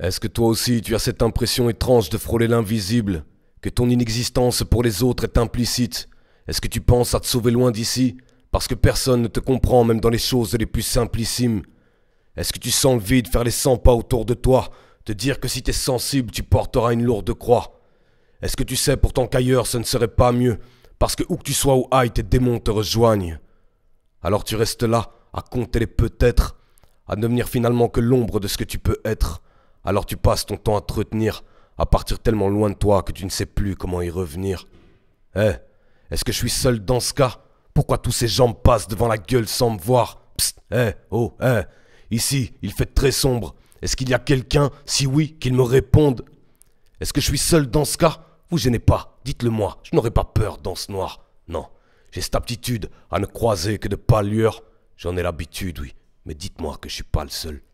Est-ce que toi aussi tu as cette impression étrange de frôler l'invisible Que ton inexistence pour les autres est implicite Est-ce que tu penses à te sauver loin d'ici Parce que personne ne te comprend même dans les choses les plus simplissimes Est-ce que tu sens le vide faire les cent pas autour de toi Te dire que si t'es sensible tu porteras une lourde croix Est-ce que tu sais pourtant qu'ailleurs ce ne serait pas mieux Parce que où que tu sois ou aille tes démons te rejoignent Alors tu restes là à compter les peut-être à devenir finalement que l'ombre de ce que tu peux être alors tu passes ton temps à te retenir, à partir tellement loin de toi que tu ne sais plus comment y revenir. Eh, est-ce que je suis seul dans ce cas Pourquoi tous ces gens passent devant la gueule sans me voir Psst, eh, oh, eh. Ici, il fait très sombre. Est-ce qu'il y a quelqu'un Si oui, qu'il me réponde. Est-ce que je suis seul dans ce cas Vous gênez pas, dites-le moi, je n'aurais pas peur dans ce noir. Non, j'ai cette aptitude à ne croiser que de pâles lueurs. J'en ai l'habitude, oui, mais dites-moi que je suis pas le seul.